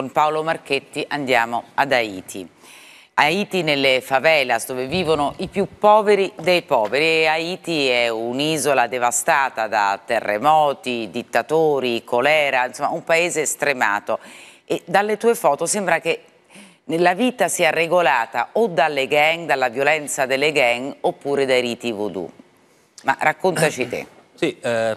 Con Paolo Marchetti andiamo ad Haiti. Haiti nelle favelas dove vivono i più poveri dei poveri e Haiti è un'isola devastata da terremoti, dittatori, colera, insomma un paese stremato e dalle tue foto sembra che nella vita sia regolata o dalle gang, dalla violenza delle gang oppure dai riti voodoo. Ma raccontaci te. Sì, eh,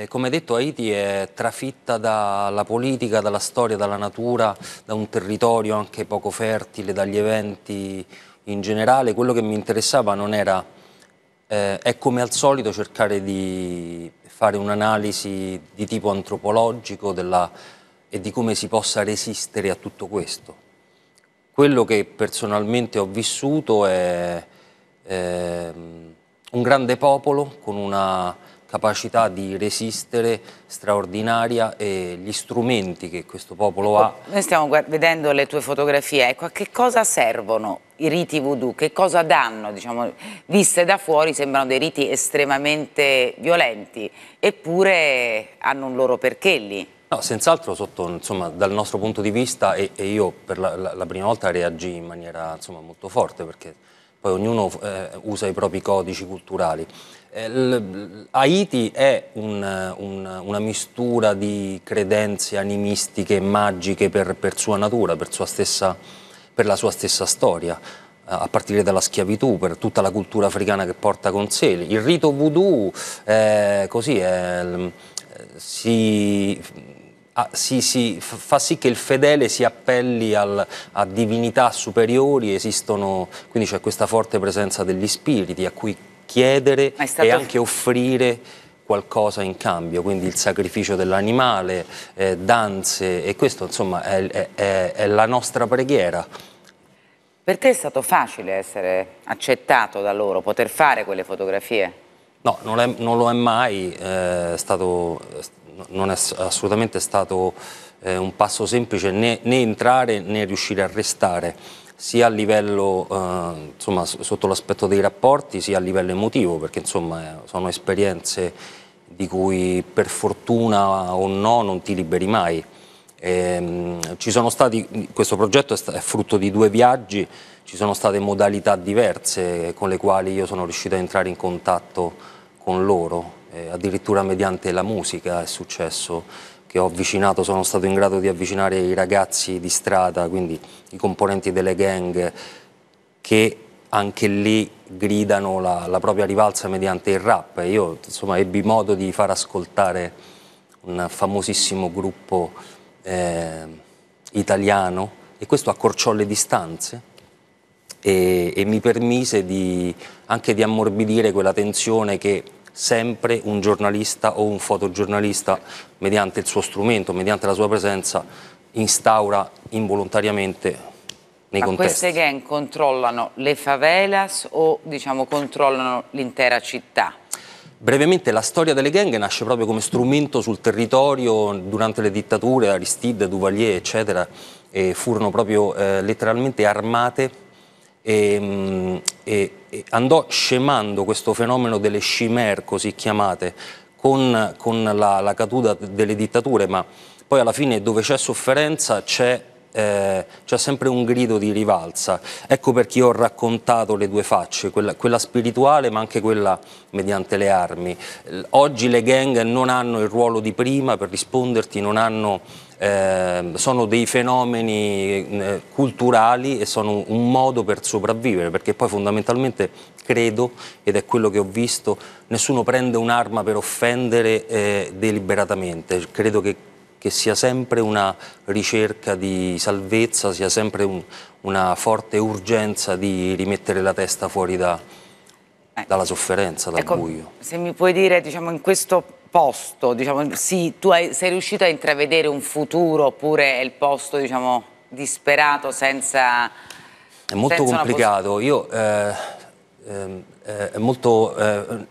eh, come detto Haiti è trafitta dalla politica, dalla storia, dalla natura, da un territorio anche poco fertile, dagli eventi in generale. Quello che mi interessava non era, eh, è come al solito cercare di fare un'analisi di tipo antropologico della, e di come si possa resistere a tutto questo. Quello che personalmente ho vissuto è eh, un grande popolo con una capacità di resistere straordinaria e gli strumenti che questo popolo ha. Oh, noi stiamo vedendo le tue fotografie, ecco, a che cosa servono i riti voodoo? Che cosa danno? Diciamo, viste da fuori sembrano dei riti estremamente violenti, eppure hanno un loro perché lì. No, senz'altro sotto, insomma, dal nostro punto di vista e, e io per la, la, la, prima volta reagì in maniera insomma, molto forte perché poi ognuno eh, usa i propri codici culturali. Eh, Haiti è un, un, una mistura di credenze animistiche e magiche per, per, sua natura, per, sua stessa, per la sua stessa storia a partire dalla schiavitù, per tutta la cultura africana che porta con sé. Il rito voodoo è eh, così è, eh, si ah, si, si, fa sì che il fedele si appelli al, a divinità superiori, esistono, quindi c'è questa forte presenza degli spiriti a cui chiedere stato... e anche offrire qualcosa in cambio, quindi il sacrificio dell'animale, eh, danze e questo insomma è, è, è la nostra preghiera. Per te è stato facile essere accettato da loro, poter fare quelle fotografie? No, non, è, non, lo è mai eh, stato, non è assolutamente stato eh, un passo semplice né, né, entrare né riuscire a restare sia a livello eh, insomma, sotto l'aspetto dei rapporti sia a livello emotivo perché insomma eh, sono esperienze di cui per fortuna o no non ti liberi mai. E, ehm, stati, questo progetto è frutto di due viaggi, ci sono state modalità diverse con le quali io sono riuscito a entrare in contatto con loro eh, addirittura mediante la musica è successo che ho avvicinato, sono stato in grado di avvicinare i ragazzi di strada, quindi i componenti delle gang che anche lì gridano la, la propria rivalsa mediante il rap. Io insomma ebbi modo di far ascoltare un famosissimo gruppo eh, italiano e questo accorciò le distanze e, e mi permise di, anche di ammorbidire quella tensione che sempre un giornalista o un fotogiornalista, mediante il suo strumento, mediante la sua presenza, instaura involontariamente nei Ma contesti. queste gang controllano le favelas o diciamo, controllano l'intera città? Brevemente la storia delle gang nasce proprio come strumento sul territorio durante le dittature, Aristide, Duvalier eccetera, furono proprio eh, letteralmente armate e, ehm, e, e andò scemando questo fenomeno delle chimère così chiamate con, con la, la, caduta delle dittature, ma poi alla fine dove c'è sofferenza c'è eh, c'è sempre un grido di rivalsa. Ecco perché io ho raccontato le due facce, quella, quella, spirituale ma anche quella mediante le armi. Oggi le gang non hanno il ruolo di prima per risponderti, hanno, eh, sono dei fenomeni eh, culturali e sono un modo per sopravvivere, perché poi fondamentalmente credo, ed è quello che ho visto, nessuno prende un'arma per offendere eh, deliberatamente. Credo che che sia sempre una ricerca di salvezza, sia sempre un, una forte urgenza di rimettere la testa fuori da, eh. dalla sofferenza, dal ecco, buio. Se mi puoi dire, diciamo, in questo posto, diciamo, sì, tu hai, sei riuscito a intravedere un futuro oppure è il posto, diciamo, disperato senza... È molto senza complicato. Io... Eh, ehm, eh, molto, eh,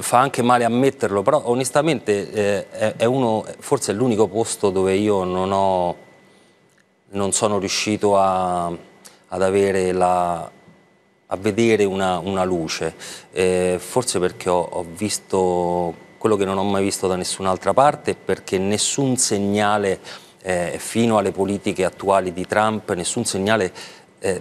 fa anche male ammetterlo, però onestamente eh, è, uno, forse è l'unico posto dove io non, ho, non sono riuscito a, ad avere la, a vedere una, una luce, eh, forse perché ho, ho visto quello che non ho mai visto da nessun'altra parte perché nessun segnale eh, fino alle politiche attuali di Trump, nessun segnale eh,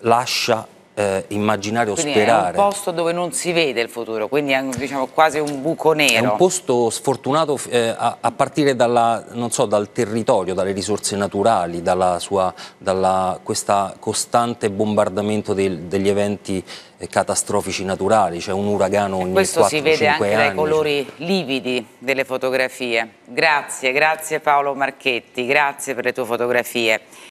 lascia eh, immaginare o quindi sperare. È un posto dove non si vede il futuro, quindi è diciamo, quasi un buco nero. È un posto sfortunato eh, a, a, partire dalla, so, dal territorio, dalle risorse naturali, dalla sua, dalla, questa costante bombardamento del, degli eventi eh, catastrofici naturali, c'è cioè un uragano ogni 4-5 anni. Questo si vede anche anni, dai colori lividi delle fotografie. Grazie, grazie Paolo Marchetti, grazie per le tue fotografie.